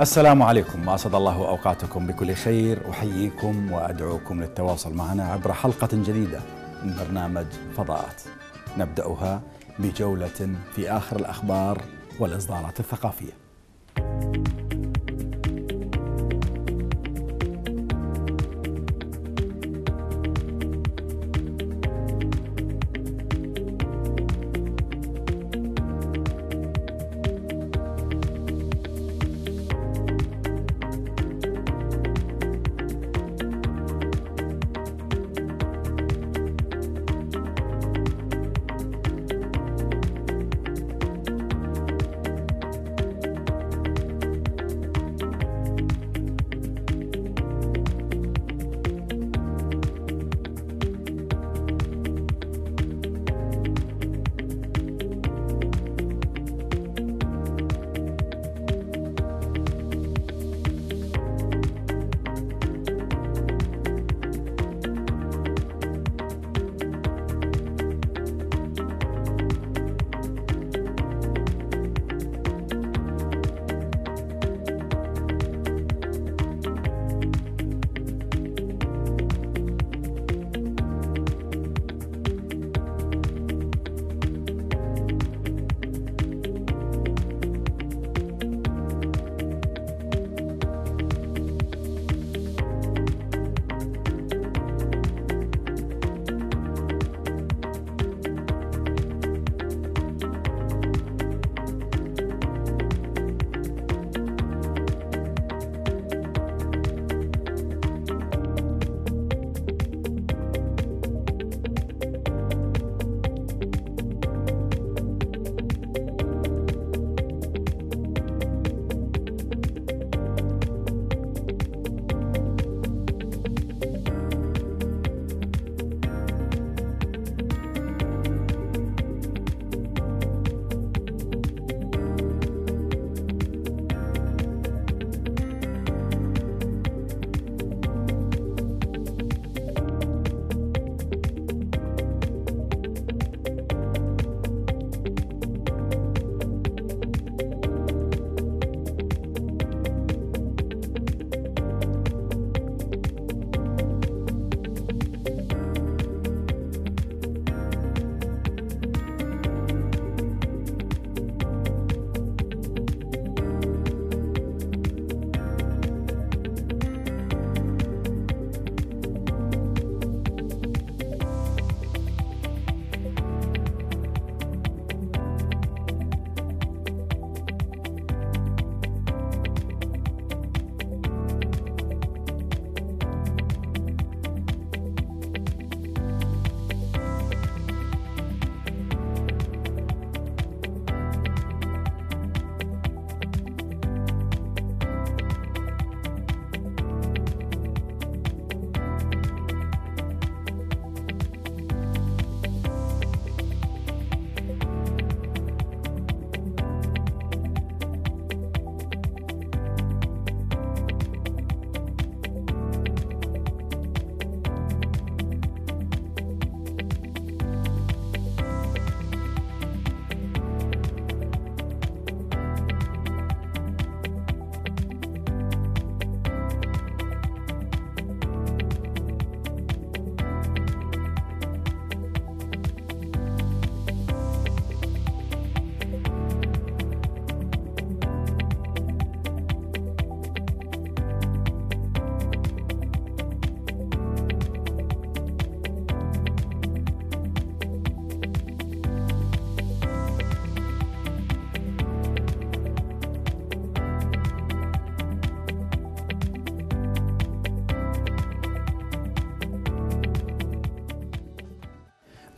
السلام عليكم واسعد الله اوقاتكم بكل خير احييكم وادعوكم للتواصل معنا عبر حلقه جديده من برنامج فضاءات نبداها بجوله في اخر الاخبار والاصدارات الثقافيه.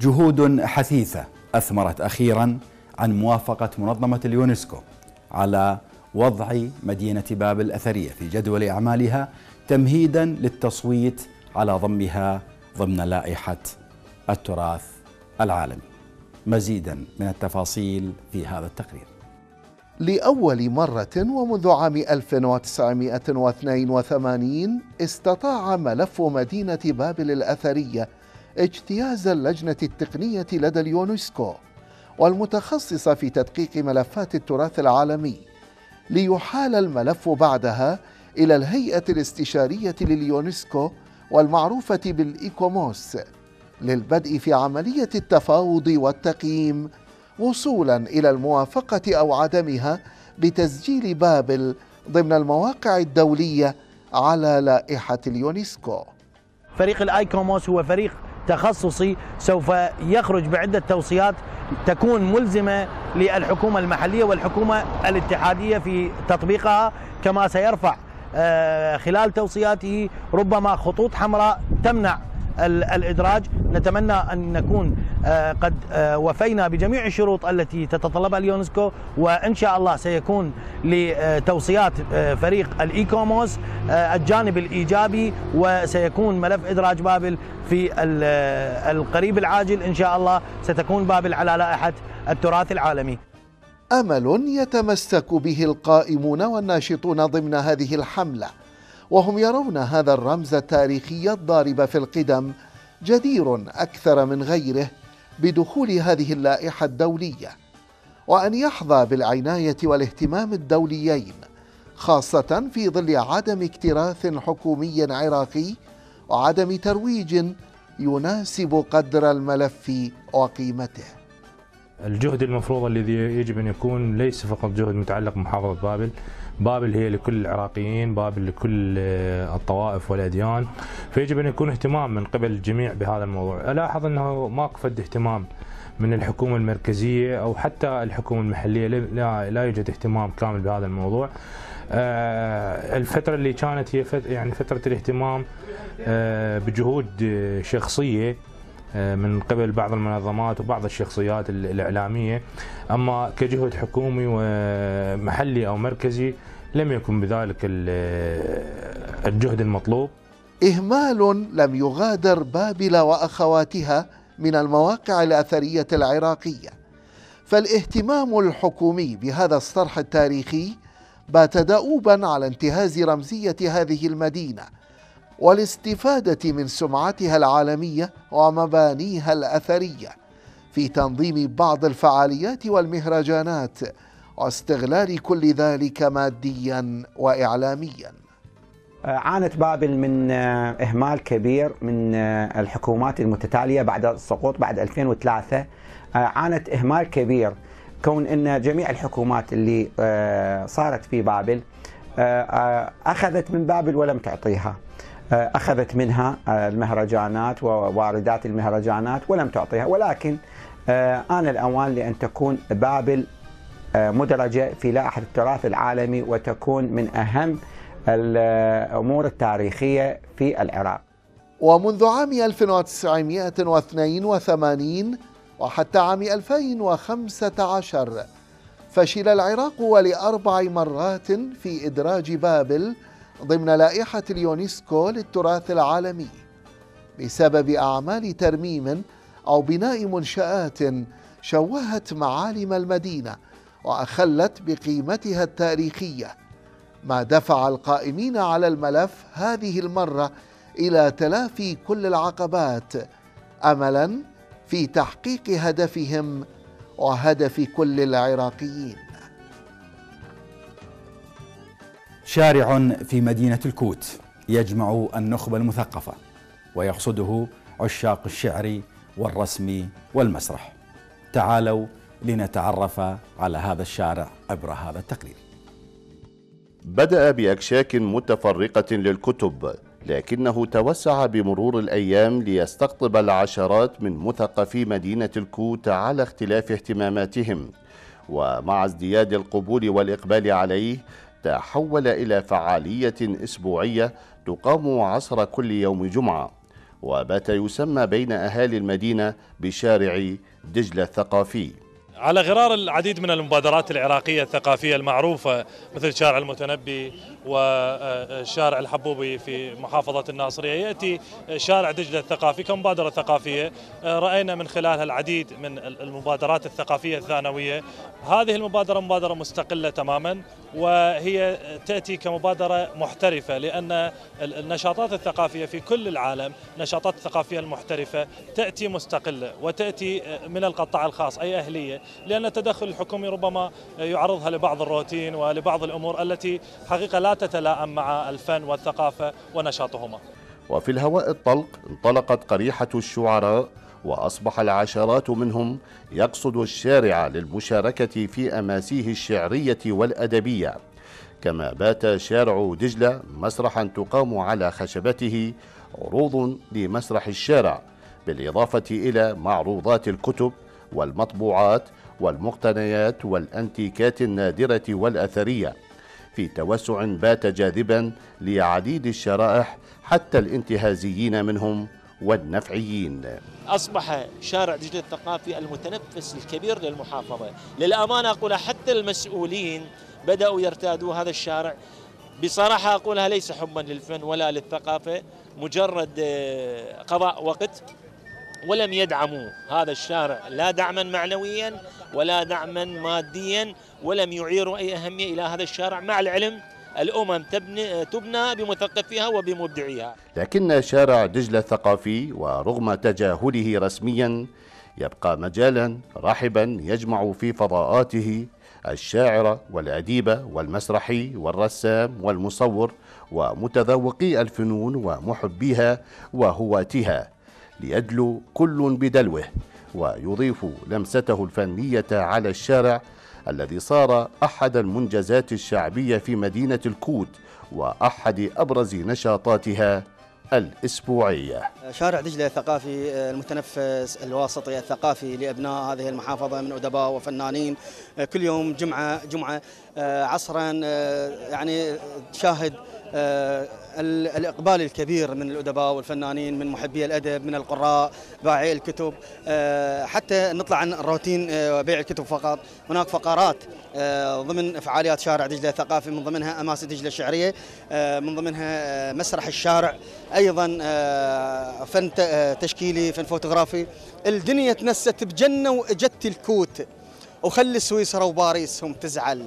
جهود حثيثة أثمرت أخيرا عن موافقة منظمة اليونسكو على وضع مدينة بابل الأثرية في جدول أعمالها تمهيدا للتصويت على ضمها ضمن لائحة التراث العالمي مزيدا من التفاصيل في هذا التقرير لأول مرة ومنذ عام 1982 استطاع ملف مدينة بابل الأثرية اجتياز اللجنة التقنية لدى اليونسكو والمتخصصة في تدقيق ملفات التراث العالمي ليحال الملف بعدها إلى الهيئة الاستشارية لليونسكو والمعروفة بالإيكوموس للبدء في عملية التفاوض والتقييم وصولا إلى الموافقة أو عدمها بتسجيل بابل ضمن المواقع الدولية على لائحة اليونسكو فريق الآيكوموس هو فريق تخصصي سوف يخرج بعدة توصيات تكون ملزمة للحكومة المحلية والحكومة الاتحادية في تطبيقها كما سيرفع آه، خلال توصياته ربما خطوط حمراء تمنع الإدراج نتمنى أن نكون آه، قد آه، وفينا بجميع الشروط التي تتطلبها اليونسكو وإن شاء الله سيكون لتوصيات آه، فريق الإيكوموس الجانب الإيجابي وسيكون ملف إدراج بابل في القريب العاجل إن شاء الله ستكون بابل على لائحة التراث العالمي امل يتمسك به القائمون والناشطون ضمن هذه الحمله وهم يرون هذا الرمز التاريخي الضارب في القدم جدير اكثر من غيره بدخول هذه اللائحه الدوليه وان يحظى بالعنايه والاهتمام الدوليين خاصه في ظل عدم اكتراث حكومي عراقي وعدم ترويج يناسب قدر الملف وقيمته الجهد المفروض الذي يجب ان يكون ليس فقط جهد متعلق بمحافظه بابل بابل هي لكل العراقيين بابل لكل آه، الطوائف والأديان فيجب أن يكون اهتمام من قبل الجميع بهذا الموضوع ألاحظ أنه ما قفد اهتمام من الحكومة المركزية أو حتى الحكومة المحلية لا, لا يوجد اهتمام كامل بهذا الموضوع آه، الفترة اللي كانت هي يعني فترة الاهتمام آه، بجهود شخصية من قبل بعض المنظمات وبعض الشخصيات الإعلامية أما كجهد حكومي ومحلي أو مركزي لم يكن بذلك الجهد المطلوب إهمال لم يغادر بابل وأخواتها من المواقع الأثرية العراقية فالاهتمام الحكومي بهذا الصرح التاريخي بات دؤوبا على انتهاز رمزية هذه المدينة والاستفادة من سمعتها العالمية ومبانيها الأثرية في تنظيم بعض الفعاليات والمهرجانات واستغلال كل ذلك ماديا واعلاميا عانت بابل من آه، اهمال كبير من آه، الحكومات المتتاليه بعد السقوط بعد 2003 آه، عانت اهمال كبير كون ان جميع الحكومات اللي صارت في بابل اخذت من بابل ولم تعطيها اخذت منها المهرجانات وواردات المهرجانات ولم تعطيها ولكن آن الأوان لأن تكون بابل آه، مدرجة في لائحة التراث العالمي وتكون من أهم الأمور آه، التاريخية في العراق ومنذ عام 1982 وحتى عام 2015 فشل العراق ولأربع مرات في إدراج بابل ضمن لائحة اليونسكو للتراث العالمي بسبب أعمال ترميم أو بناء منشآت شوهت معالم المدينه وأخلت بقيمتها التاريخية ما دفع القائمين على الملف هذه المرة إلى تلافي كل العقبات أملا في تحقيق هدفهم وهدف كل العراقيين شارع في مدينة الكوت يجمع النخبة المثقفة ويقصده عشاق الشعر والرسم والمسرح تعالوا لنتعرف على هذا الشارع عبر هذا التقرير بدأ بأكشاك متفرقة للكتب لكنه توسع بمرور الأيام ليستقطب العشرات من مثقفي مدينة الكوت على اختلاف اهتماماتهم ومع ازدياد القبول والإقبال عليه تحول إلى فعالية أسبوعية تقام عصر كل يوم جمعة وبات يسمى بين أهالي المدينة بشارع دجلة الثقافي على غرار العديد من المبادرات العراقية الثقافية المعروفة مثل شارع المتنبي وشارع الحبوبي في محافظة الناصرية يأتي شارع دجلة الثقافي كمبادرة ثقافية رأينا من خلالها العديد من المبادرات الثقافية الثانوية هذه المبادرة مبادرة مستقلة تماما وهي تأتي كمبادرة محترفة لأن النشاطات الثقافية في كل العالم نشاطات الثقافية المحترفة تأتي مستقلة وتأتي من القطاع الخاص أي أهلية لأن التدخل الحكومي ربما يعرضها لبعض الروتين ولبعض الأمور التي حقيقة لا تتلائم مع الفن والثقافة ونشاطهما وفي الهواء الطلق انطلقت قريحة الشعراء وأصبح العشرات منهم يقصد الشارع للمشاركة في أماسيه الشعرية والأدبية كما بات شارع دجلة مسرحا تقام على خشبته عروض لمسرح الشارع بالإضافة إلى معروضات الكتب والمطبوعات والمقتنيات والأنتيكات النادرة والأثرية في توسع بات جاذبا لعديد الشرائح حتى الانتهازيين منهم والنفعيين أصبح شارع دجلة الثقافي المتنفس الكبير للمحافظة للأمانة أقول حتى المسؤولين بدأوا يرتادوا هذا الشارع بصراحة أقولها ليس حبا للفن ولا للثقافة مجرد آه، قضاء وقت ولم يدعموا هذا الشارع لا دعما معنويا ولا دعما ماديا ولم يعيروا أي أهمية إلى هذا الشارع مع العلم الأمم تبني تبنى بمثقفيها وبمبدعيها لكن شارع دجلة الثقافي ورغم تجاهله رسميا يبقى مجالا رحبا يجمع في فضاءاته الشاعر والاديب والمسرحي والرسام والمصور ومتذوقي الفنون ومحبيها وهواتها ليدلو كل بدلوه ويضيف لمسته الفنية على الشارع الذي صار أحد المنجزات الشعبية في مدينة الكوت وأحد أبرز نشاطاتها الأسبوعية شارع دجلة الثقافي آه، المتنفس الواسطي الثقافي لأبناء هذه المحافظة من أدباء وفنانين آه، كل يوم جمعة جمعة آه، عصرا آه، يعني تشاهد آه، الإقبال الكبير من الأدباء والفنانين من محبي الأدب من القراء باعي الكتب حتى نطلع عن روتين بيع الكتب فقط هناك فقرات ضمن فعاليات شارع دجلة الثقافي من ضمنها أماسة دجلة الشعرية من ضمنها مسرح الشارع أيضا فن تشكيلي فن فوتوغرافي الدنيا تنست بجنة وإجت الكوت وخلي سويسرا وباريس هم تزعل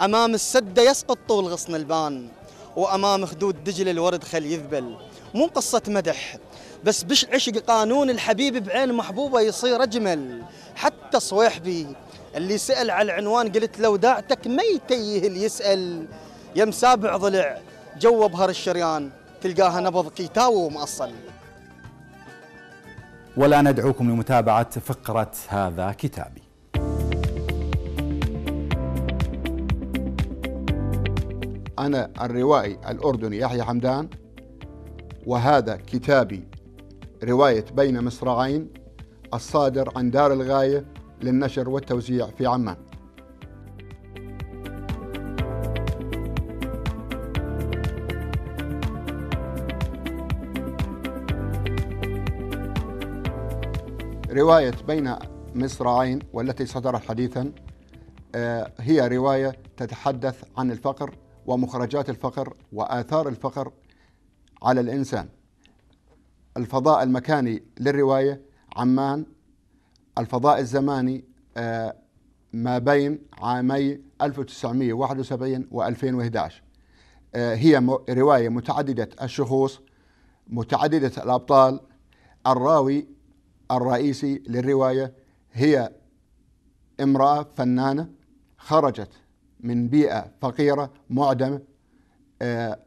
أمام السدة يسقط طول غصن البان وأمام خدود دجل الورد خل يذبل مو قصة مدح بس بش عشق قانون الحبيب بعين محبوبة يصير أجمل حتى صويحبي اللي سأل على العنوان قلت له وداعتك ما اللي يسأل يم سابع ضلع جو بهر الشريان تلقاها نبض كيتاو ومأصل ولا ندعوكم لمتابعة فقرة هذا كتابي أنا الروائي الأردني يحيى حمدان وهذا كتابي رواية بين مصراعين الصادر عن دار الغاية للنشر والتوزيع في عمان رواية بين مصراعين والتي صدرت حديثا آه، هي رواية تتحدث عن الفقر ومخرجات الفقر وآثار الفقر على الإنسان الفضاء المكاني للرواية عمان الفضاء الزماني آه، ما بين عامي 1971 و 2011 هي رواية متعددة الشخوص متعددة الأبطال الراوي الرئيسي للرواية هي امرأة فنانة خرجت من بيئة فقيرة معدمة آه،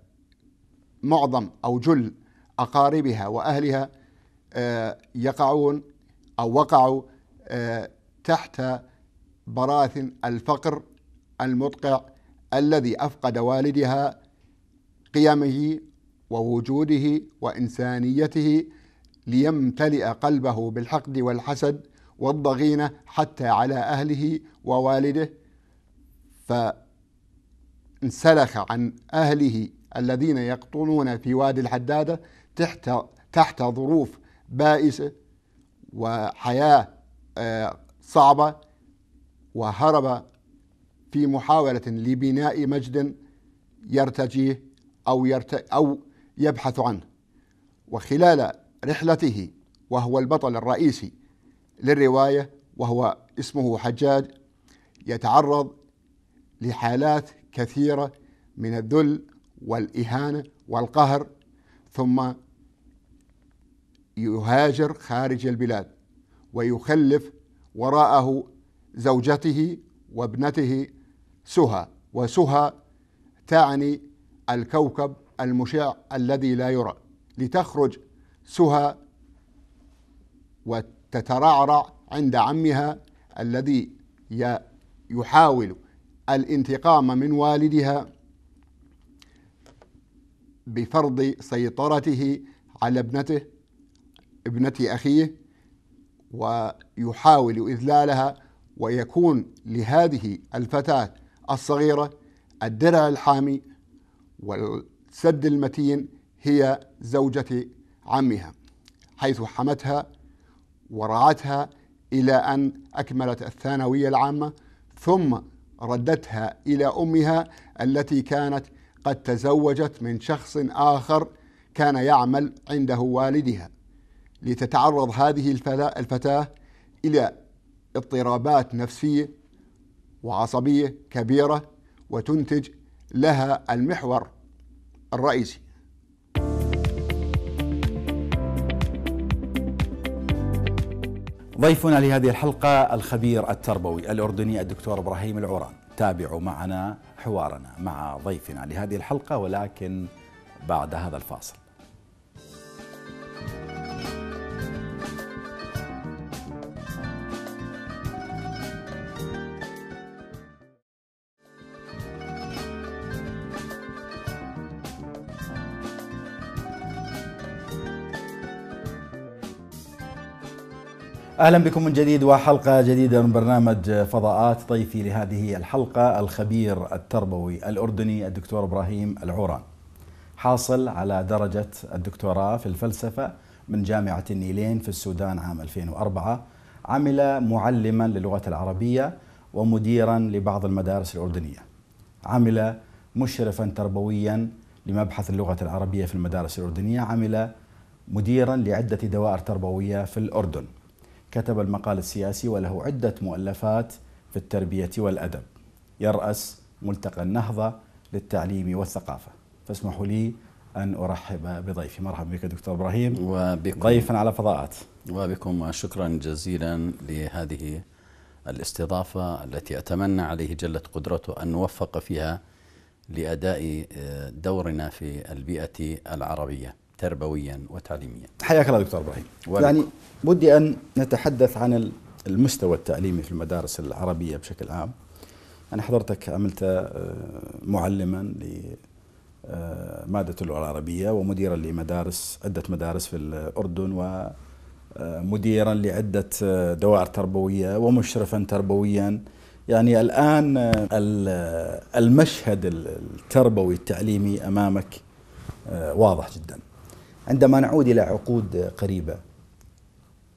معظم أو جل أقاربها وأهلها آه، يقعون أو وقعوا آه، تحت براثن الفقر المدقع الذي أفقد والدها قيمه ووجوده وإنسانيته ليمتلئ قلبه بالحقد والحسد والضغينة حتى على أهله ووالده فانسلخ عن أهله الذين يقطنون في وادي الحدادة تحت تحت ظروف بائسة وحياة آه، صعبة وهرب في محاولة لبناء مجد يرتجيه أو يرت أو يبحث عنه وخلال رحلته وهو البطل الرئيسي للرواية وهو اسمه حجاج يتعرض لحالات كثيرة من الذل والإهانة والقهر ثم يهاجر خارج البلاد ويخلف وراءه زوجته وابنته سهى وسهى تعني الكوكب المشع الذي لا يرى لتخرج سهى وتترعرع عند عمها الذي يحاول الانتقام من والدها بفرض سيطرته على ابنته ابنة أخيه ويحاول إذلالها ويكون لهذه الفتاة الصغيرة الدرع الحامي والسد المتين هي زوجة عمها حيث حمتها ورعتها إلى أن أكملت الثانوية العامة ثم ردتها الى امها التي كانت قد تزوجت من شخص اخر كان يعمل عنده والدها لتتعرض هذه الفتاه الى اضطرابات نفسيه وعصبيه كبيره وتنتج لها المحور الرئيسي ضيفنا لهذه الحلقة الخبير التربوي الأردني الدكتور إبراهيم العوران تابعوا معنا حوارنا مع ضيفنا لهذه الحلقة ولكن بعد هذا الفاصل اهلا بكم من جديد وحلقه جديده من برنامج فضاءات ضيفي لهذه الحلقه الخبير التربوي الاردني الدكتور ابراهيم العوران حاصل على درجه الدكتوراه في الفلسفه من جامعه النيلين في السودان عام 2004 عمل معلما للغه العربيه ومديرا لبعض المدارس الاردنيه عمل مشرفا تربويا لمبحث اللغه العربيه في المدارس الاردنيه عمل مديرا لعده دوائر تربويه في الاردن كتب المقال السياسي وله عدة مؤلفات في التربية والأدب يرأس ملتقى النهضة للتعليم والثقافة فاسمحوا لي أن أرحب بضيفي مرحبا بك دكتور إبراهيم وبكم ضيفا على فضاءات وبكم شكرا جزيلا لهذه الاستضافة التي أتمنى عليه جلة قدرته أن نوفق فيها لأداء دورنا في البيئة العربية تربويا وتعليميا حياك الله دكتور ابراهيم طيب، يعني ودي ان نتحدث عن المستوى التعليمي في المدارس العربيه بشكل عام انا حضرتك عملت آه، معلما لماده آه، اللغه العربيه ومديرا لمدارس عده مدارس في الاردن ومديرا آه، لعدة دوائر تربوية ومشرفا تربويا يعني الآن المشهد التربوي التعليمي أمامك واضح جدا عندما نعود إلى عقود قريبة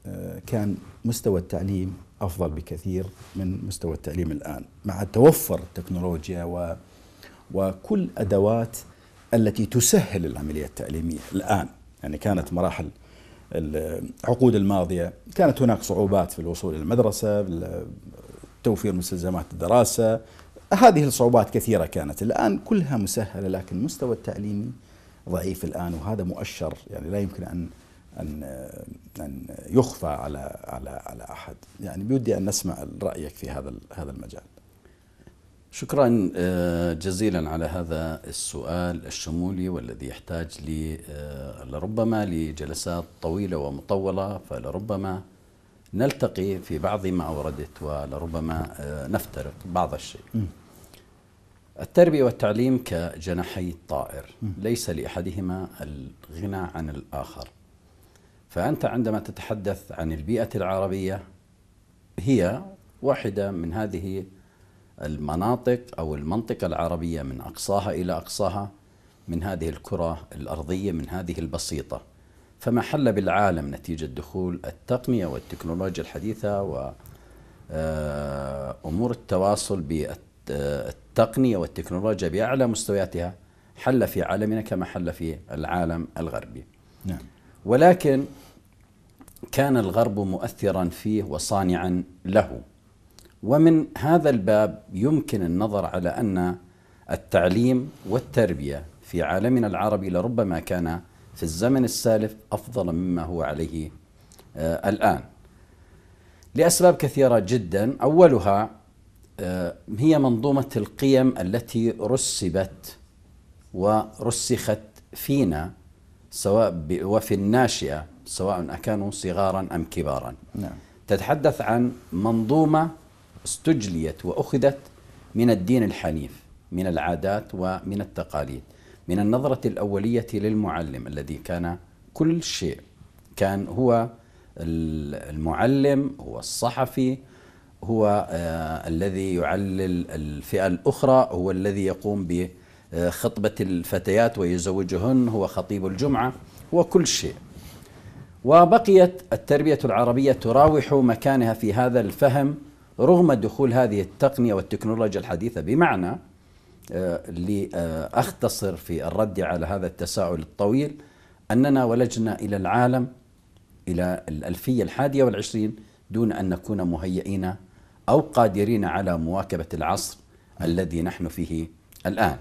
آه، كان مستوى التعليم أفضل بكثير من مستوى التعليم الآن مع توفر التكنولوجيا و وكل أدوات التي تسهل العملية التعليمية الآن يعني كانت مراحل العقود الماضية كانت هناك صعوبات في الوصول إلى المدرسة توفير مستلزمات الدراسة هذه الصعوبات كثيرة كانت الآن كلها مسهلة لكن مستوى التعليمي ضعيف الان وهذا مؤشر يعني لا يمكن ان ان ان يخفى على على على احد يعني بودي ان نسمع رايك في هذا هذا المجال شكرا آه، جزيلا على هذا السؤال الشمولي والذي يحتاج آه، لربما لجلسات طويله ومطوله فلربما نلتقي في بعض ما اوردت ولربما آه، نفترق بعض الشيء التربية والتعليم كجناحي الطائر ليس لأحدهما الغنى عن الآخر فأنت عندما تتحدث عن البيئة العربية هي واحدة من هذه المناطق أو المنطقة العربية من أقصاها إلى أقصاها من هذه الكرة الأرضية من هذه البسيطة فما حل بالعالم نتيجة دخول التقنية والتكنولوجيا الحديثة وأمور آه، التواصل بالتقنية آه، التقنية والتكنولوجيا بأعلى مستوياتها حل في عالمنا كما حل في العالم الغربي نعم. ولكن كان الغرب مؤثرا فيه وصانعا له ومن هذا الباب يمكن النظر على أن التعليم والتربية في عالمنا العربي لربما كان في الزمن السالف أفضل مما هو عليه آه، الآن لأسباب كثيرة جدا أولها آه، هي منظومة القيم التي رسبت ورسخت فينا سواء وفي الناشئة سواء أكانوا صغارا أم كبارا نعم. تتحدث عن منظومة استجليت وأخذت من الدين الحنيف من العادات ومن التقاليد من النظرة الأولية للمعلم الذي كان كل شيء كان هو المعلم هو الصحفي هو آه، الذي يعلل الفئة الأخرى هو الذي يقوم بخطبة الفتيات ويزوجهن هو خطيب الجمعة هو كل شيء وبقيت التربية العربية تراوح مكانها في هذا الفهم رغم دخول هذه التقنية والتكنولوجيا الحديثة بمعنى آه، لأختصر في الرد على هذا التساؤل الطويل أننا ولجنا إلى العالم إلى الألفية الحادية والعشرين دون أن نكون مهيئين أو قادرين على مواكبة العصر الذي نحن فيه الآن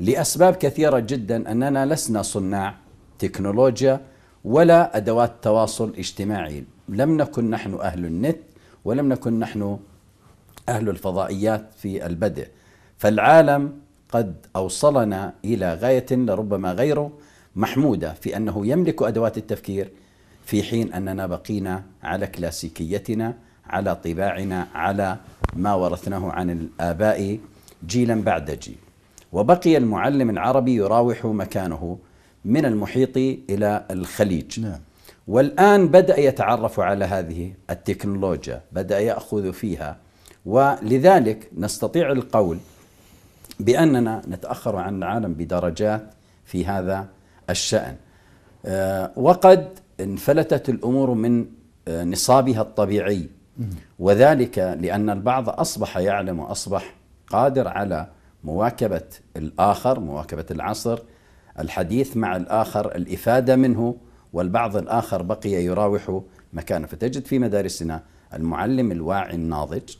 لأسباب كثيرة جدا أننا لسنا صناع تكنولوجيا ولا أدوات تواصل اجتماعي لم نكن نحن أهل النت ولم نكن نحن أهل الفضائيات في البدء فالعالم قد أوصلنا إلى غاية لربما غيره محمودة في أنه يملك أدوات التفكير في حين أننا بقينا على كلاسيكيتنا على طباعنا على ما ورثناه عن الآباء جيلا بعد جيل وبقي المعلم العربي يراوح مكانه من المحيط إلى الخليج نعم. والآن بدأ يتعرف على هذه التكنولوجيا بدأ يأخذ فيها ولذلك نستطيع القول بأننا نتأخر عن العالم بدرجات في هذا الشأن آه، وقد انفلتت الأمور من آه، نصابها الطبيعي وذلك لأن البعض أصبح يعلم وأصبح قادر على مواكبة الآخر مواكبة العصر الحديث مع الآخر الإفادة منه والبعض الآخر بقي يراوح مكانه فتجد في مدارسنا المعلم الواعي الناضج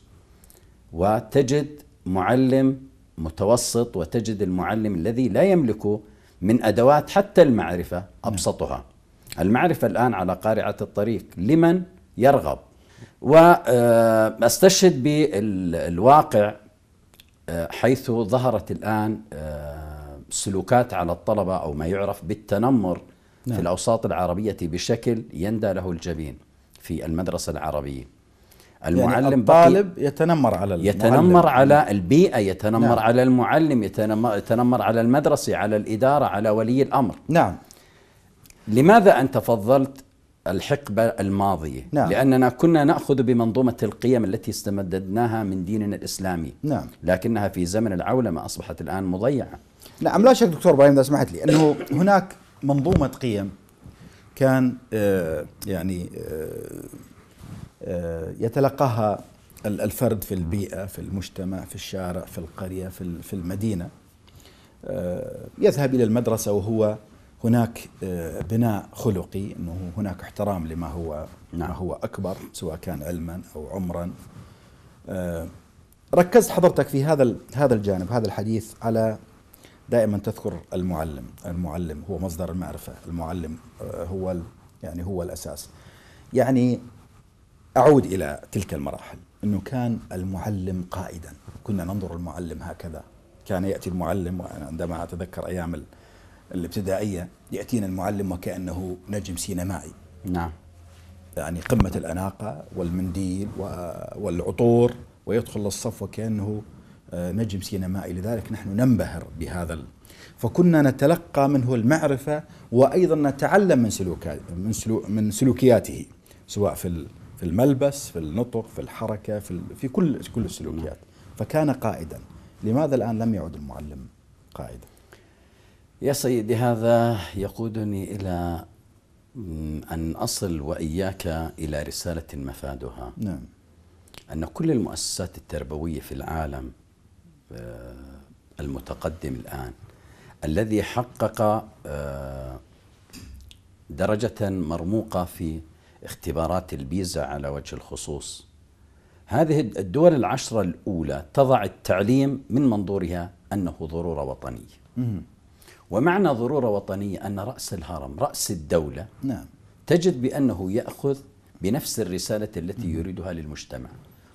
وتجد معلم متوسط وتجد المعلم الذي لا يملك من أدوات حتى المعرفة أبسطها نعم. المعرفة الآن على قارعة الطريق لمن يرغب واستشهد بالواقع آه، حيث ظهرت الان آه، سلوكات على الطلبه او ما يعرف بالتنمر نعم. في الاوساط العربيه بشكل يندى له الجبين في المدرسه العربيه يعني المعلم يعني الطالب يتنمر على المعلم يتنمر على البيئة يتنمر نعم. على المعلم يتنمر, يتنمر على المدرسة على الإدارة على ولي الأمر نعم لماذا أنت فضلت الحقبة الماضية نعم. لأننا كنا نأخذ بمنظومة القيم التي استمددناها من ديننا الإسلامي نعم. لكنها في زمن العولمة أصبحت الآن مضيعة نعم لا شك دكتور إبراهيم إذا سمحت لي أنه هناك منظومة قيم كان آه، يعني آه، آه، يتلقاها الفرد في البيئة في المجتمع في الشارع في القرية في المدينة يذهب إلى المدرسة وهو هناك آه، بناء خلقي انه هناك احترام لما هو نعم. ما هو اكبر سواء كان علما او عمرا آه، ركزت حضرتك في هذا هذا الجانب هذا الحديث على دائما تذكر المعلم المعلم هو مصدر المعرفه المعلم آه، هو يعني هو الاساس يعني اعود الى تلك المراحل انه كان المعلم قائدا كنا ننظر المعلم هكذا كان ياتي المعلم عندما اتذكر ايام الابتدائية يأتينا المعلم وكأنه نجم سينمائي نعم يعني قمة الأناقة والمنديل والعطور ويدخل الصف وكأنه آه، نجم سينمائي لذلك نحن ننبهر بهذا فكنا نتلقى منه المعرفة وأيضا نتعلم من سلوكات من, سلو من سلوكياته سواء في في الملبس في النطق في الحركة في, في كل كل السلوكيات نعم. فكان قائدا لماذا الآن لم يعد المعلم قائدا يا سيدي هذا يقودني إلى أن أصل وإياك إلى رسالة مفادها نعم. أن كل المؤسسات التربوية في العالم آه، المتقدم الآن الذي حقق آه، درجة مرموقة في اختبارات البيزا على وجه الخصوص هذه الدول العشرة الأولى تضع التعليم من منظورها أنه ضرورة وطنية ومعنى ضرورة وطنية أن رأس الهرم رأس الدولة نعم. تجد بأنه يأخذ بنفس الرسالة التي يريدها للمجتمع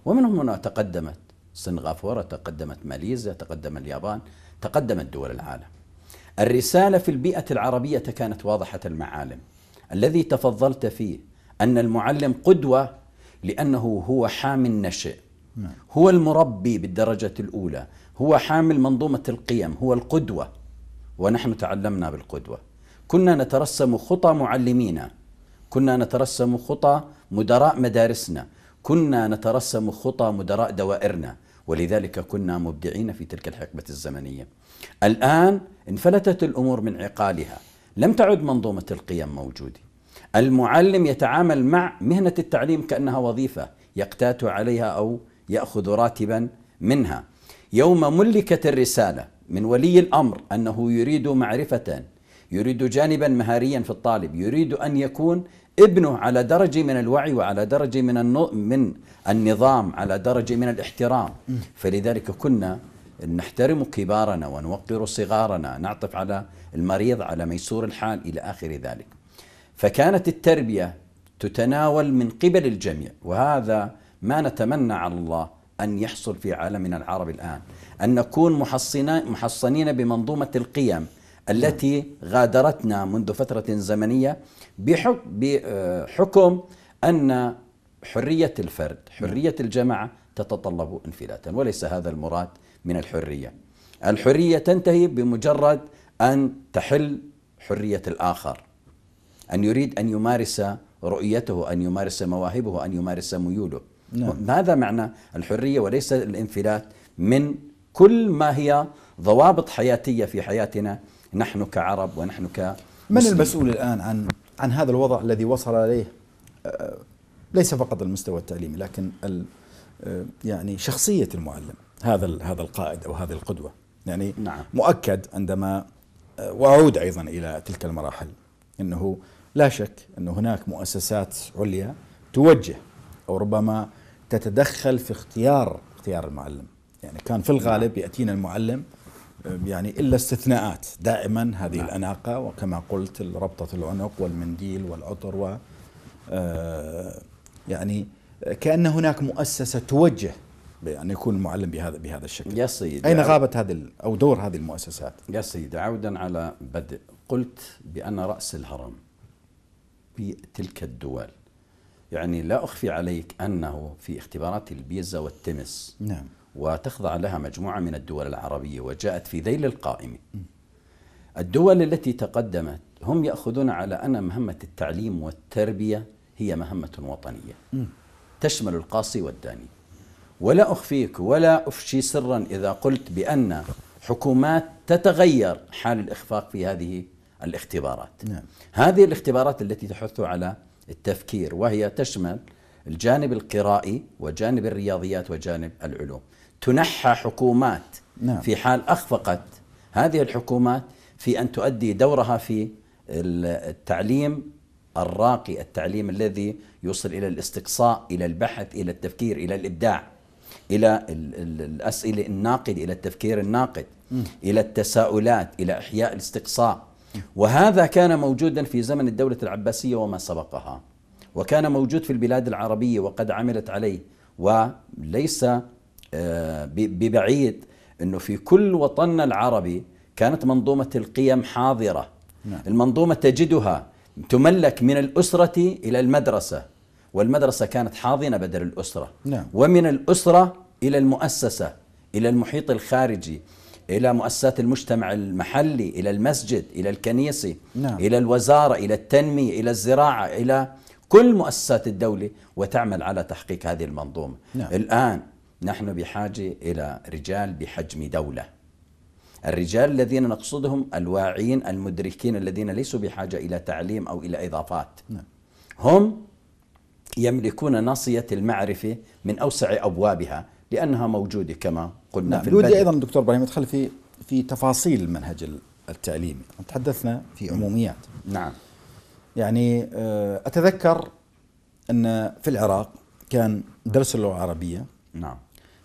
ومن هنا تقدمت سنغافورة تقدمت ماليزيا تقدم اليابان تقدمت دول العالم الرسالة في البيئة العربية كانت واضحة المعالم الذي تفضلت فيه أن المعلم قدوة لأنه هو حامي النشئ نعم. هو المربي بالدرجة الأولى هو حامل منظومة القيم هو القدوة ونحن تعلمنا بالقدوة كنا نترسم خطى معلمينا كنا نترسم خطى مدراء مدارسنا كنا نترسم خطى مدراء دوائرنا ولذلك كنا مبدعين في تلك الحقبة الزمنية الآن انفلتت الأمور من عقالها لم تعد منظومة القيم موجودة المعلم يتعامل مع مهنة التعليم كأنها وظيفة يقتات عليها أو يأخذ راتبا منها يوم ملكت الرسالة من ولي الامر انه يريد معرفه يريد جانبا مهاريا في الطالب يريد ان يكون ابنه على درجه من الوعي وعلى درجه من من النظام على درجه من الاحترام فلذلك كنا نحترم كبارنا ونوقر صغارنا نعطف على المريض على ميسور الحال الى اخر ذلك فكانت التربيه تتناول من قبل الجميع وهذا ما نتمنى على الله ان يحصل في عالمنا العربي الان أن نكون محصنين بمنظومة القيم التي غادرتنا منذ فترة زمنية بحكم أن حرية الفرد حرية الجماعة تتطلب انفلاتا وليس هذا المراد من الحرية الحرية تنتهي بمجرد أن تحل حرية الآخر أن يريد أن يمارس رؤيته أن يمارس مواهبه أن يمارس ميوله نعم. ماذا معنى الحرية وليس الانفلات من كل ما هي ضوابط حياتية في حياتنا نحن كعرب ونحن ك من المسؤول الآن عن عن هذا الوضع الذي وصل إليه آه، ليس فقط المستوى التعليمي لكن آه، يعني شخصية المعلم هذا هذا القائد أو هذه القدوة يعني نعم. مؤكد عندما آه، وأعود أيضا إلى تلك المراحل أنه لا شك أن هناك مؤسسات عليا توجه أو ربما تتدخل في اختيار اختيار المعلم يعني كان في الغالب نعم. يأتينا المعلم يعني إلا استثناءات دائما هذه نعم. الأناقة وكما قلت ربطة العنق والمنديل والعطر و آه، يعني كأن هناك مؤسسة توجه بأن يكون المعلم بهذا بهذا الشكل يا سيدي أين غابت هذه أو دور هذه المؤسسات يا سيدي عودا على بدء قلت بأن رأس الهرم في تلك الدول يعني لا أخفي عليك أنه في اختبارات البيزا والتمس نعم وتخضع لها مجموعة من الدول العربية وجاءت في ذيل القائمة الدول التي تقدمت هم يأخذون على أن مهمة التعليم والتربية هي مهمة وطنية تشمل القاصي والداني ولا أخفيك ولا أفشي سرا إذا قلت بأن حكومات تتغير حال الإخفاق في هذه الاختبارات نعم. هذه الاختبارات التي تحث على التفكير وهي تشمل الجانب القرائي وجانب الرياضيات وجانب العلوم تنحى حكومات نعم. في حال أخفقت هذه الحكومات في أن تؤدي دورها في التعليم الراقي التعليم الذي يوصل إلى الاستقصاء إلى البحث إلى التفكير إلى الإبداع إلى الأسئلة الناقد إلى التفكير الناقد م. إلى التساؤلات إلى إحياء الاستقصاء وهذا كان موجودا في زمن الدولة العباسية وما سبقها وكان موجود في البلاد العربية وقد عملت عليه وليس آه، ببعيد انه في كل وطننا العربي كانت منظومه القيم حاضره نعم. المنظومه تجدها تملك من الاسره الى المدرسه والمدرسه كانت حاضنه بدل الاسره نعم. ومن الاسره الى المؤسسه الى المحيط الخارجي الى مؤسسات المجتمع المحلي الى المسجد الى الكنيسه نعم. الى الوزاره الى التنميه الى الزراعه الى كل مؤسسات الدوله وتعمل على تحقيق هذه المنظومه نعم. الان نحن بحاجة إلى رجال بحجم دولة الرجال الذين نقصدهم الواعين المدركين الذين ليسوا بحاجة إلى تعليم أو إلى إضافات نعم. هم يملكون ناصية المعرفة من أوسع أبوابها لأنها موجودة كما قلنا نعم. في البدء أيضا دكتور إبراهيم أدخل في في تفاصيل المنهج التعليمي تحدثنا في نعم. عموميات نعم يعني آه، أتذكر أن في العراق كان درس اللغة العربية نعم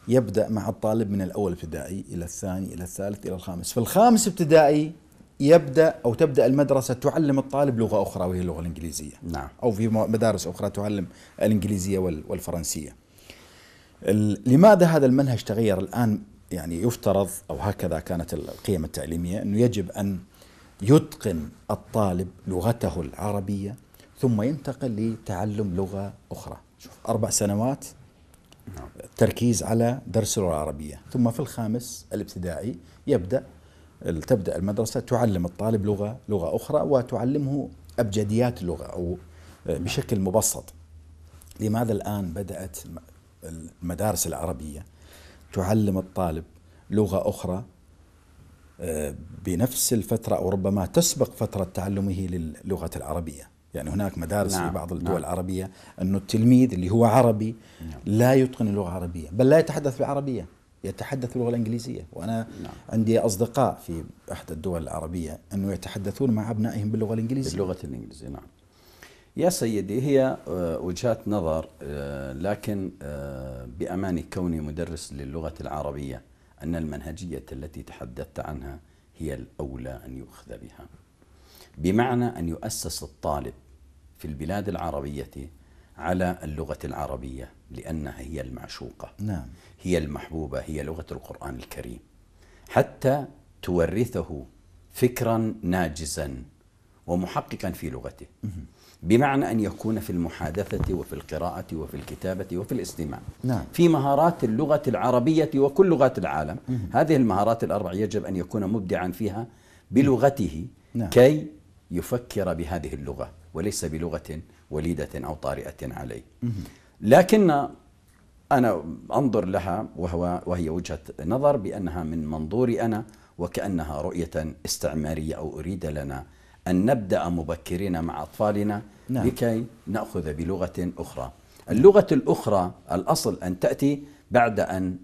يبدأ مع الطالب من الأول ابتدائي إلى الثاني إلى الثالث إلى الخامس في الخامس ابتدائي يبدأ أو تبدأ المدرسة تعلم الطالب لغة أخرى وهي اللغة الإنجليزية نعم. أو في مدارس أخرى تعلم الإنجليزية والفرنسية لماذا هذا المنهج تغير الآن يعني يفترض أو هكذا كانت القيم التعليمية أنه يجب أن يتقن الطالب لغته العربية ثم ينتقل لتعلم لغة أخرى شوف أربع سنوات التركيز على درس اللغة العربية ثم في الخامس الابتدائي يبدأ تبدأ المدرسة تعلم الطالب لغة لغة أخرى وتعلمه أبجديات اللغة أو آه، بشكل مبسط لماذا الآن بدأت المدارس العربية تعلم الطالب لغة أخرى آه، بنفس الفترة أو ربما تسبق فترة تعلمه للغة العربية يعني هناك مدارس نعم. في بعض الدول نعم. العربية أنه التلميذ اللي هو عربي نعم. لا يتقن اللغة العربية بل لا يتحدث بالعربية يتحدث اللغة الإنجليزية وأنا نعم. عندي أصدقاء في أحد الدول العربية أنه يتحدثون مع أبنائهم باللغة الإنجليزية باللغة الإنجليزية نعم يا سيدي هي آه، وجهات نظر آه، لكن آه، بأماني كوني مدرس للغة العربية أن المنهجية التي تحدثت عنها هي الأولى أن يؤخذ بها بمعنى أن يؤسس الطالب في البلاد العربية على اللغة العربية لأنها هي المعشوقة نعم. هي المحبوبة هي لغة القرآن الكريم حتى تورثه فكرا ناجزا ومحققا في لغته بمعنى أن يكون في المحادثة وفي القراءة وفي الكتابة وفي الاستماع نعم. في مهارات اللغة العربية وكل لغات العالم هذه المهارات الأربع يجب أن يكون مبدعا فيها بلغته نعم. كي يفكر بهذه اللغة وليس بلغة وليدة أو طارئة عليه لكن أنا أنظر لها وهو وهي وجهة نظر بأنها من منظوري أنا وكأنها رؤية استعمارية أو أريد لنا أن نبدأ مبكرين مع أطفالنا نعم. لكي نأخذ بلغة أخرى اللغة الأخرى الأصل أن تأتي بعد أن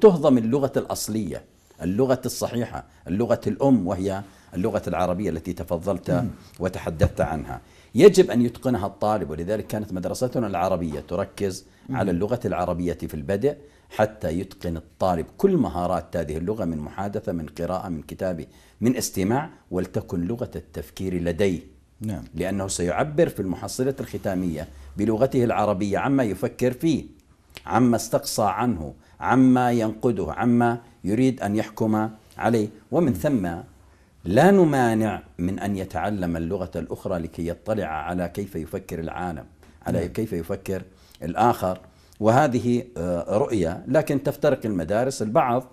تهضم اللغة الأصلية اللغة الصحيحة اللغة الأم وهي اللغة العربية التي تفضلت وتحدثت عنها يجب أن يتقنها الطالب ولذلك كانت مدرستنا العربية تركز على اللغة العربية في البدء حتى يتقن الطالب كل مهارات هذه اللغة من محادثة من قراءة من كتابة من استماع ولتكن لغة التفكير لديه نعم. لأنه سيعبر في المحصلة الختامية بلغته العربية عما يفكر فيه عما استقصى عنه عما ينقده عما يريد أن يحكم عليه ومن ثم لا نمانع من أن يتعلم اللغة الأخرى لكي يطلع على كيف يفكر العالم على نعم. كيف يفكر الآخر وهذه آه، رؤية لكن تفترق المدارس البعض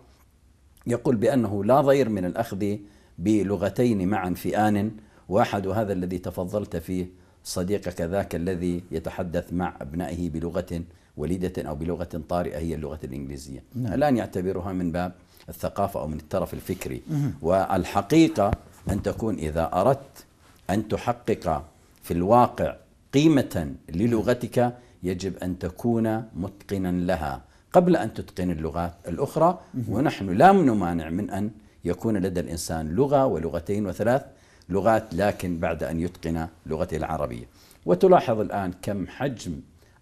يقول بأنه لا ضير من الأخذ بلغتين معا في آن واحد وهذا الذي تفضلت فيه صديقك ذاك الذي يتحدث مع أبنائه بلغة وليدة أو بلغة طارئة هي اللغة الإنجليزية نعم. الآن يعتبرها من باب الثقافة أو من الترف الفكري والحقيقة أن تكون إذا أردت أن تحقق في الواقع قيمة للغتك يجب أن تكون متقنا لها قبل أن تتقن اللغات الأخرى ونحن لا نمانع من أن يكون لدى الإنسان لغة ولغتين وثلاث لغات لكن بعد أن يتقن لغته العربية وتلاحظ الآن كم حجم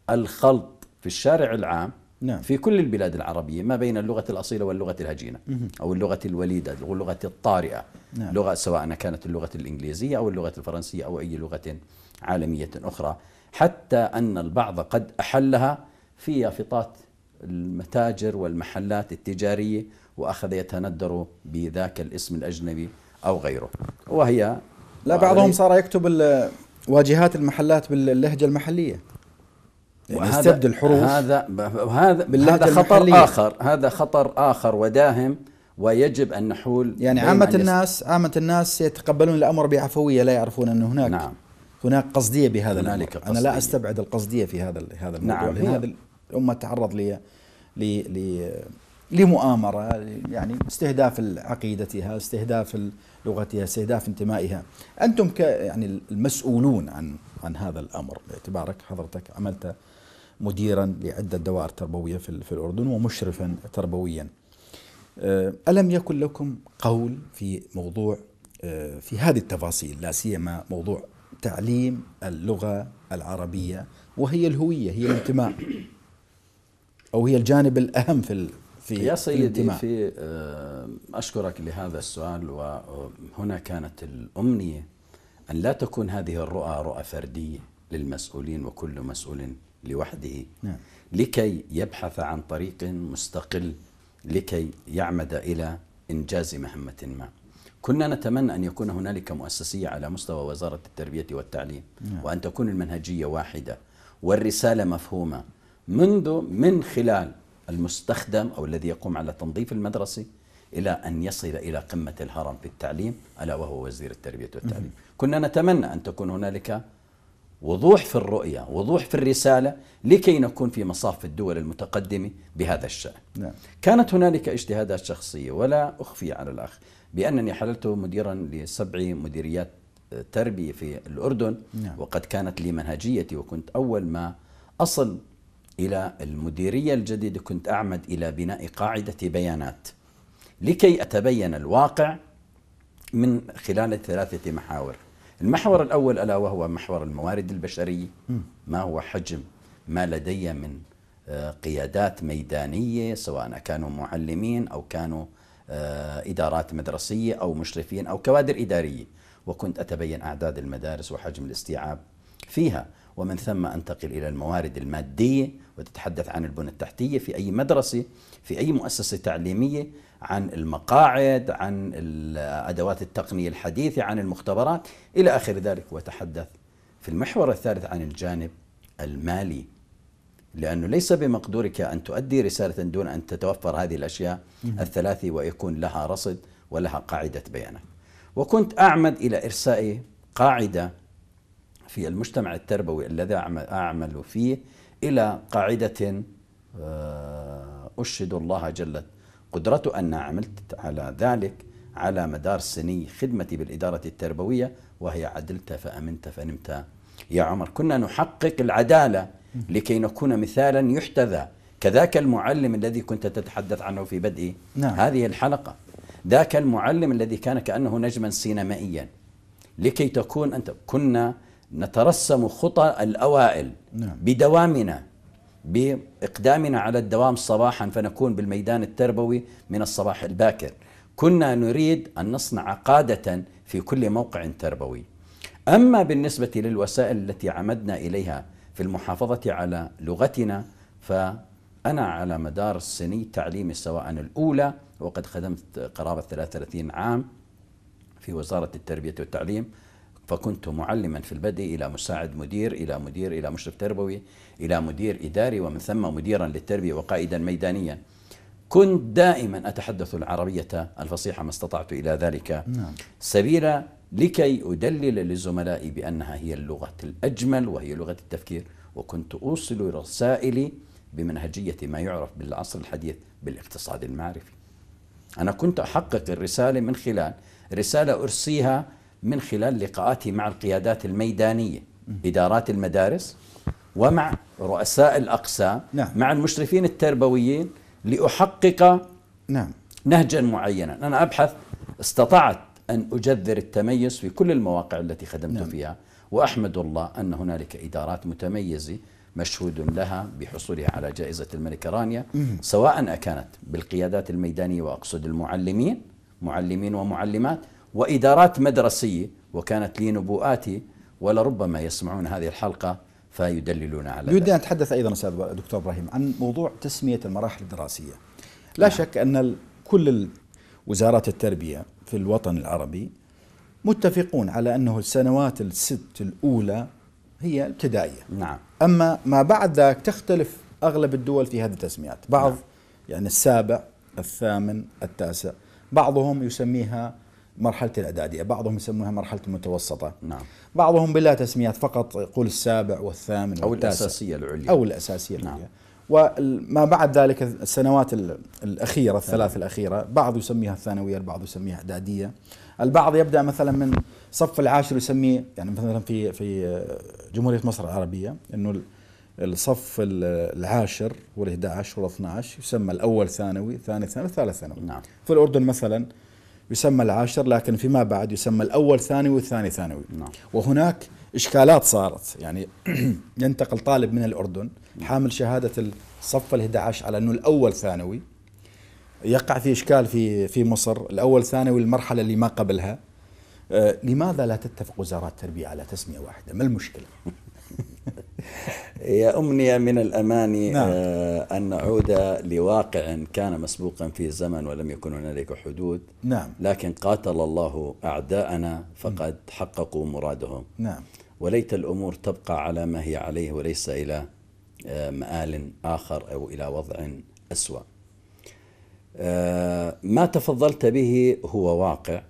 الخلط في الشارع العام نعم. في كل البلاد العربية ما بين اللغة الأصيلة واللغة الهجينة مه. أو اللغة الوليدة اللغة الطارئة نعم. لغة سواء كانت اللغة الإنجليزية أو اللغة الفرنسية أو أي لغة عالمية أخرى حتى أن البعض قد أحلها في يافطات المتاجر والمحلات التجارية وأخذ يتندر بذاك الاسم الأجنبي أو غيره وهي لا بعضهم صار يكتب واجهات المحلات باللهجة المحلية يعني يستبدل هذا هذا باللهجة هذا خطر المحلية. اخر هذا خطر اخر وداهم ويجب ان نحول يعني عامة الناس عامة الناس يتقبلون الامر بعفوية لا يعرفون ان هناك نعم هناك قصدية بهذا هنالك قصدية. انا لا استبعد القصدية في هذا هذا الموضوع نعم لان هذه الامة تعرض لي ل لمؤامرة يعني استهداف عقيدتها استهداف لغتها استهداف انتمائها أنتم ك يعني المسؤولون عن عن هذا الأمر باعتبارك حضرتك عملت مديرا لعدة دوائر تربوية في الأردن ومشرفا تربويا آه، ألم يكن لكم قول في موضوع آه، في هذه التفاصيل لا سيما موضوع تعليم اللغة العربية وهي الهوية هي الانتماء أو هي الجانب الأهم في في يا سيدي في آه، أشكرك لهذا السؤال وهنا كانت الأمنية أن لا تكون هذه الرؤى رؤى فردية للمسؤولين وكل مسؤول لوحده نعم. لكي يبحث عن طريق مستقل لكي يعمد إلى إنجاز مهمة ما كنا نتمنى أن يكون هنالك مؤسسية على مستوى وزارة التربية والتعليم نعم. وأن تكون المنهجية واحدة والرسالة مفهومة منذ من خلال المستخدم أو الذي يقوم على تنظيف المدرسة إلى أن يصل إلى قمة الهرم في التعليم ألا وهو وزير التربية والتعليم مم. كنا نتمنى أن تكون هنالك وضوح في الرؤية وضوح في الرسالة لكي نكون في مصاف الدول المتقدمة بهذا الشأن نعم. كانت هنالك اجتهادات شخصية ولا أخفي على الأخ بأنني حللت مديرا لسبع مديريات آه، تربية في الأردن نعم. وقد كانت لي منهجيتي وكنت أول ما أصل إلى المديرية الجديدة كنت أعمد إلى بناء قاعدة بيانات لكي أتبين الواقع من خلال ثلاثة محاور المحور الأول ألا وهو محور الموارد البشرية ما هو حجم ما لدي من آه، قيادات ميدانية سواء كانوا معلمين أو كانوا آه، إدارات مدرسية أو مشرفين أو كوادر إدارية وكنت أتبين أعداد المدارس وحجم الاستيعاب فيها ومن ثم أنتقل إلى الموارد المادية وتتحدث عن البنى التحتية في أي مدرسة في أي مؤسسة تعليمية عن المقاعد عن أدوات التقنية الحديثة عن المختبرات إلى آخر ذلك وتحدث في المحور الثالث عن الجانب المالي لأنه ليس بمقدورك أن تؤدي رسالة دون أن تتوفر هذه الأشياء الثلاثة ويكون لها رصد ولها قاعدة بيانات وكنت أعمد إلى إرساء قاعدة في المجتمع التربوي الذي أعمل فيه إلى قاعدة آه، أشهد الله جل قدرته أن عملت على ذلك على مدار سني خدمتي بالإدارة التربوية وهي عدلت فأمنت فنمت يا عمر كنا نحقق العدالة لكي نكون مثالا يحتذى كذاك المعلم الذي كنت تتحدث عنه في بدء نعم. هذه الحلقة ذاك المعلم الذي كان كأنه نجما سينمائيا لكي تكون أنت كنا نترسم خطى الأوائل نعم. بدوامنا باقدامنا على الدوام صباحا فنكون بالميدان التربوي من الصباح الباكر. كنا نريد ان نصنع قاده في كل موقع تربوي. اما بالنسبه للوسائل التي عمدنا اليها في المحافظه على لغتنا فانا على مدار السنين تعليمي سواء الاولى وقد خدمت قرابه 33 عام في وزاره التربيه والتعليم فكنت معلما في البدء إلى مساعد مدير إلى مدير إلى مشرف تربوي إلى مدير إداري ومن ثم مديرا للتربية وقائدا ميدانيا كنت دائما أتحدث العربية الفصيحة ما استطعت إلى ذلك نعم. سبيلا لكي أدلل لزملائي بأنها هي اللغة الأجمل وهي لغة التفكير وكنت أوصل رسائلي بمنهجية ما يعرف بالعصر الحديث بالاقتصاد المعرفي أنا كنت أحقق الرسالة من خلال رسالة أرسيها من خلال لقاءاتي مع القيادات الميدانية إدارات المدارس ومع رؤساء الأقسام نعم. مع المشرفين التربويين لأحقق نعم. نهجا معينا أنا أبحث استطعت أن أجذر التميز في كل المواقع التي خدمت نعم. فيها وأحمد الله أن هنالك إدارات متميزة مشهود لها بحصولها على جائزة الملكة رانيا سواء أكانت بالقيادات الميدانية وأقصد المعلمين معلمين ومعلمات وإدارات مدرسية وكانت لي نبوءاتي ولربما يسمعون هذه الحلقة فيدللون على ذلك. أن أتحدث أيضا أستاذ دكتور إبراهيم عن موضوع تسمية المراحل الدراسية لا نعم. شك أن كل وزارات التربية في الوطن العربي متفقون على أنه السنوات الست الأولى هي ابتدائية نعم أما ما بعد ذلك تختلف أغلب الدول في هذه التسميات بعض نعم. يعني السابع الثامن التاسع بعضهم يسميها مرحله الاعداديه، بعضهم يسمونها مرحله المتوسطه. نعم. بعضهم بلا تسميات فقط يقول السابع والثامن او والتاسع الاساسيه العليا او الاساسيه نعم. العليا. وما بعد ذلك السنوات الاخيره نعم. الثلاث الاخيره بعض يسميها الثانويه البعض يسميها اعداديه البعض يبدا مثلا من صف العاشر يسميه يعني مثلا في في جمهوريه مصر العربيه انه الصف العاشر وال11 وال12 يسمى الاول ثانوي ثاني ثانوي ثالث ثانوي نعم. في الاردن مثلا يسمى العاشر لكن فيما بعد يسمى الأول ثانوي والثاني ثانوي نعم. وهناك إشكالات صارت يعني ينتقل طالب من الأردن حامل شهادة الصف ال11 على أنه الأول ثانوي يقع في إشكال في في مصر الأول ثانوي المرحلة اللي ما قبلها آه، لماذا لا تتفق وزارات التربية على تسمية واحدة ما المشكلة هي أمنية من الأماني آه، نعم. أن نعود لواقع كان مسبوقا في الزمن ولم يكن هنالك حدود نعم. لكن قاتل الله أعداءنا فقد م. حققوا مرادهم نعم. وليت الأمور تبقى على ما هي عليه وليس إلى آه، مآل آخر أو إلى وضع أسوأ آه، ما تفضلت به هو واقع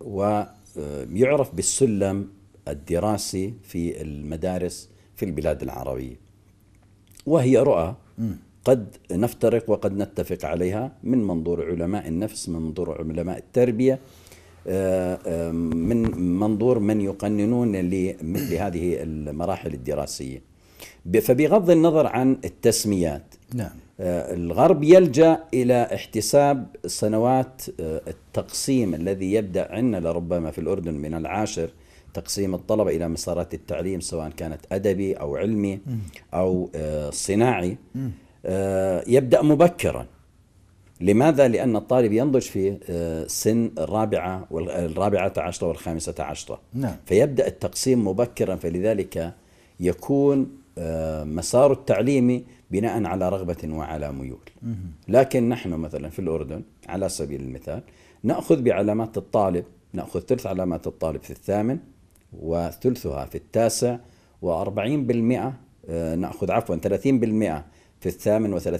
ويعرف بالسلم الدراسي في المدارس في البلاد العربية وهي رؤى قد نفترق وقد نتفق عليها من منظور علماء النفس من منظور علماء التربية آه، آه، من منظور من يقننون لمثل هذه المراحل الدراسية فبغض النظر عن التسميات نعم. آه، الغرب يلجأ إلى احتساب سنوات التقسيم الذي يبدأ عندنا لربما في الأردن من العاشر تقسيم الطلبة إلى مسارات التعليم سواء كانت أدبي أو علمي أو آه، صناعي آه، يبدأ مبكرا لماذا؟ لأن الطالب ينضج في آه، سن الرابعة والرابعة عشرة والخامسة عشرة نعم. فيبدأ التقسيم مبكرا فلذلك يكون مسار التعليمي بناء على رغبة وعلى ميول لكن نحن مثلا في الأردن على سبيل المثال نأخذ بعلامات الطالب نأخذ ثلث علامات الطالب في الثامن وثلثها في التاسع و40% آه، نأخذ عفوا 30% في الثامن و30%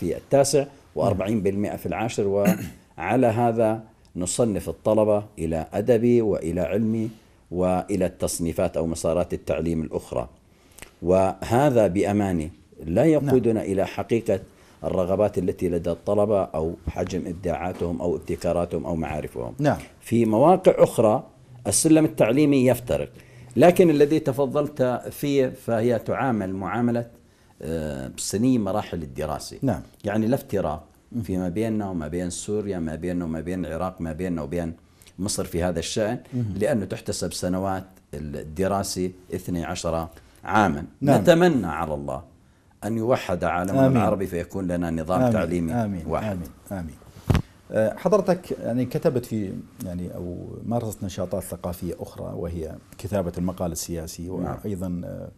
في التاسع و40% في العاشر وعلى هذا نصنف الطلبة إلى أدبي وإلى علمي والى التصنيفات او مسارات التعليم الاخرى. وهذا باماني لا نعم. يقودنا نعم. الى حقيقه الرغبات التي لدى الطلبه او حجم ابداعاتهم او ابتكاراتهم او معارفهم. نعم. في مواقع اخرى السلم التعليمي يفترق لكن الذي تفضلت فيه فهي تعامل معاملة آه، سنين مراحل الدراسة نعم. يعني لا افتراق فيما بيننا وما بين سوريا ما بيننا وما بين العراق ما بيننا وبين مصر في هذا الشأن لأنه تحتسب سنوات الدراسة 12 عاما نعم. نتمنى على الله أن يوحد عالمنا العربي فيكون لنا نظام آمين. تعليمي آمين. واحد آمين. آمين. آه، حضرتك يعني كتبت في يعني او مارست نشاطات ثقافيه اخرى وهي كتابه المقال السياسي نعم. وايضا آه،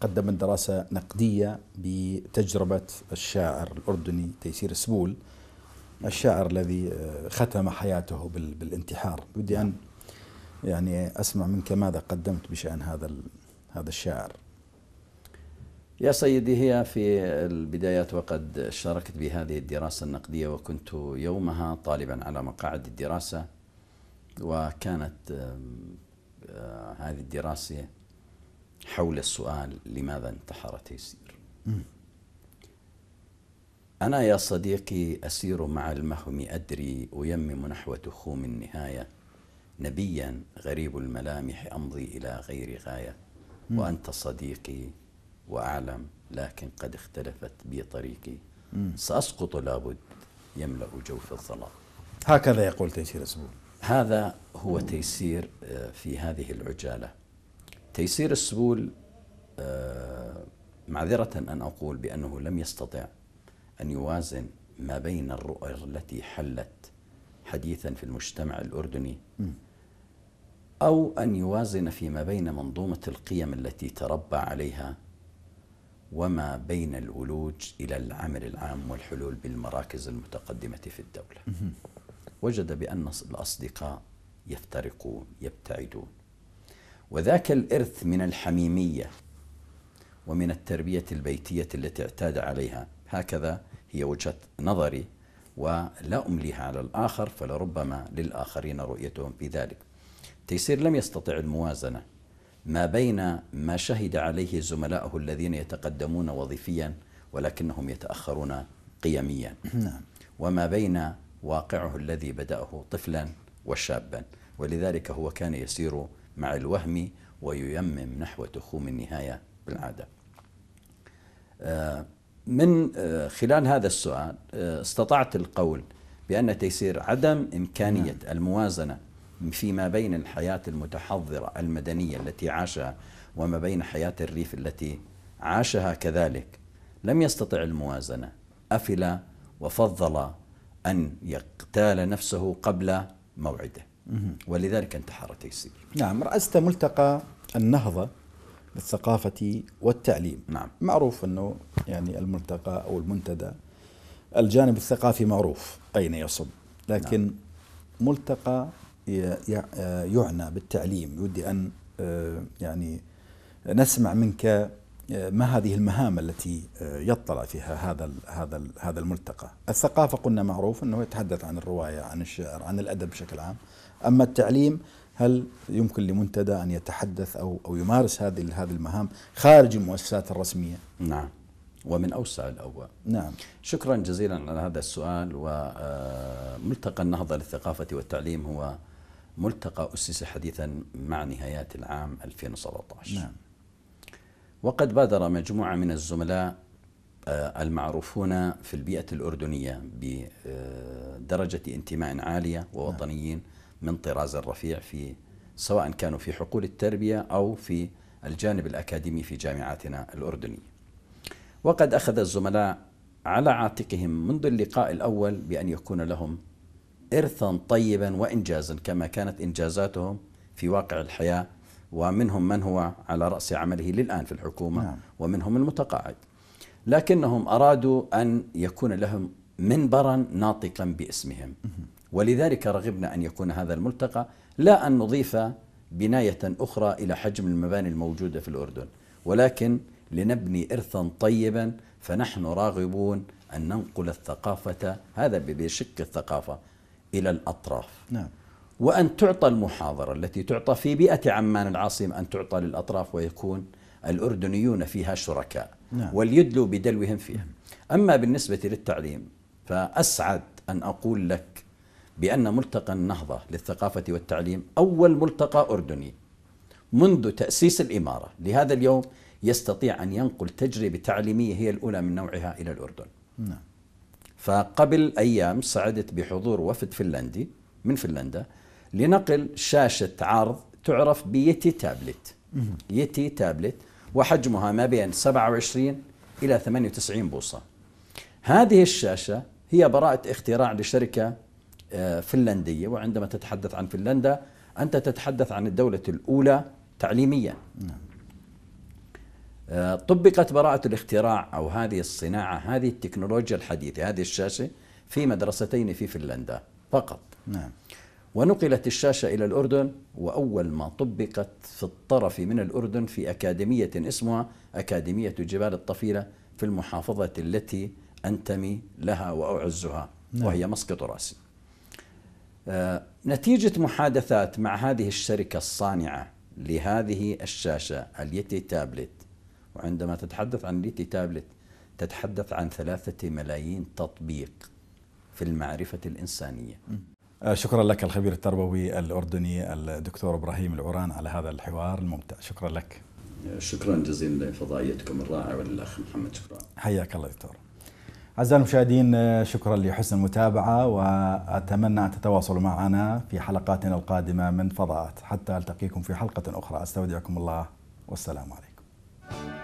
قدمت دراسه نقديه بتجربه الشاعر الاردني تيسير السبول الشاعر الذي آه، ختم حياته بالانتحار بدي ان يعني اسمع منك ماذا قدمت بشان هذا هذا الشاعر يا سيدي هي في البدايات وقد شاركت بهذه الدراسة النقدية وكنت يومها طالبا على مقاعد الدراسة وكانت آه، هذه الدراسة حول السؤال لماذا انتحر تيسير أنا يا صديقي أسير مع المهم أدري أيمم نحو تخوم النهاية نبيا غريب الملامح أمضي إلى غير غاية وأنت صديقي وأعلم لكن قد اختلفت بي طريقي سأسقط لابد يملأ جوف الظلام هكذا يقول تيسير السبول هذا هو تيسير آه، في هذه العجالة تيسير السبول آه، معذرة أن أقول بأنه لم يستطع أن يوازن ما بين الرؤى التي حلت حديثا في المجتمع الأردني أو أن يوازن فيما بين منظومة القيم التي تربى عليها وما بين الولوج إلى العمل العام والحلول بالمراكز المتقدمة في الدولة وجد بأن الأصدقاء يفترقون يبتعدون وذاك الإرث من الحميمية ومن التربية البيتية التي اعتاد عليها هكذا هي وجهة نظري ولا أمليها على الآخر فلربما للآخرين رؤيتهم في ذلك تيسير لم يستطع الموازنة ما بين ما شهد عليه زملائه الذين يتقدمون وظيفيا ولكنهم يتأخرون قيميا نعم. وما بين واقعه الذي بدأه طفلا وشابا ولذلك هو كان يسير مع الوهم وييمم نحو تخوم النهاية بالعادة آه، من آه، خلال هذا السؤال آه، استطعت القول بأن تيسير عدم إمكانية نعم. الموازنة فيما بين الحياة المتحضرة المدنية التي عاشها وما بين حياة الريف التي عاشها كذلك لم يستطع الموازنة أفل وفضل أن يقتال نفسه قبل موعده ولذلك انتحر تيسير نعم رأست ملتقى النهضة للثقافة والتعليم نعم معروف أنه يعني الملتقى أو المنتدى الجانب الثقافي معروف أين يصب لكن نعم. ملتقى آه، يعنى بالتعليم ودي أن آه، يعني نسمع منك آه، ما هذه المهام التي يطلع فيها هذا هذا هذا الملتقى؟ الثقافه قلنا معروف انه يتحدث عن الروايه، عن الشعر، عن الادب بشكل عام. اما التعليم هل يمكن لمنتدى ان يتحدث او او يمارس هذه هذه المهام خارج المؤسسات الرسميه؟ نعم. ومن اوسع الابواب. نعم. شكرا جزيلا على هذا السؤال وملتقى النهضه للثقافه والتعليم هو ملتقى أسس حديثا مع نهايات العام 2017 نعم. وقد بادر مجموعة من الزملاء آه، المعروفون في البيئة الأردنية بدرجة انتماء عالية ووطنيين نعم. من طراز رفيع في سواء كانوا في حقول التربية أو في الجانب الأكاديمي في جامعاتنا الأردنية وقد أخذ الزملاء على عاتقهم منذ اللقاء الأول بأن يكون لهم إرثا طيبا وإنجازا كما كانت إنجازاتهم في واقع الحياة ومنهم من هو على رأس عمله للآن في الحكومة نعم. ومنهم المتقاعد لكنهم أرادوا أن يكون لهم منبرا ناطقا باسمهم ولذلك رغبنا أن يكون هذا الملتقى لا أن نضيف بناية أخرى إلى حجم المباني الموجودة في الأردن ولكن لنبني إرثا طيبا فنحن راغبون أن ننقل الثقافة هذا بشق الثقافة إلى الأطراف نعم. وأن تعطى المحاضرة التي تعطى في بيئة عمان العاصمة أن تعطى للأطراف ويكون الأردنيون فيها شركاء نعم. وليدلوا بدلوهم فيها أما بالنسبة للتعليم فأسعد أن أقول لك بأن ملتقى النهضة للثقافة والتعليم أول ملتقى أردني منذ تأسيس الإمارة لهذا اليوم يستطيع أن ينقل تجربة تعليمية هي الأولى من نوعها إلى الأردن نعم. فقبل أيام سعدت بحضور وفد فنلندي من فنلندا لنقل شاشة عرض تعرف بيتي تابلت يتي تابلت وحجمها ما بين 27 إلى 98 بوصة هذه الشاشة هي براءة اختراع لشركة آه، فنلندية وعندما تتحدث عن فنلندا أنت تتحدث عن الدولة الأولى تعليميا نعم. آه، طبقت براءة الاختراع أو هذه الصناعة هذه التكنولوجيا الحديثة هذه الشاشة في مدرستين في فنلندا فقط نعم ونقلت الشاشة إلى الأردن وأول ما طبقت في الطرف من الأردن في أكاديمية اسمها أكاديمية جبال الطفيلة في المحافظة التي أنتمي لها وأعزها نعم. وهي مسقط راسي آه، نتيجة محادثات مع هذه الشركة الصانعة لهذه الشاشة اليتي تابلت وعندما تتحدث عن ليتي تابلت تتحدث عن ثلاثة ملايين تطبيق في المعرفة الإنسانية آه، شكرا لك الخبير التربوي الأردني الدكتور إبراهيم العوران على هذا الحوار الممتع شكرا لك شكرا جزيلا لفضائيتكم الرائعة والأخ محمد شكرا حياك الله دكتور أعزائي المشاهدين آه، شكرا لحسن المتابعة وأتمنى أن تتواصلوا معنا في حلقاتنا القادمة من فضاءات حتى ألتقيكم في حلقة أخرى أستودعكم الله والسلام عليكم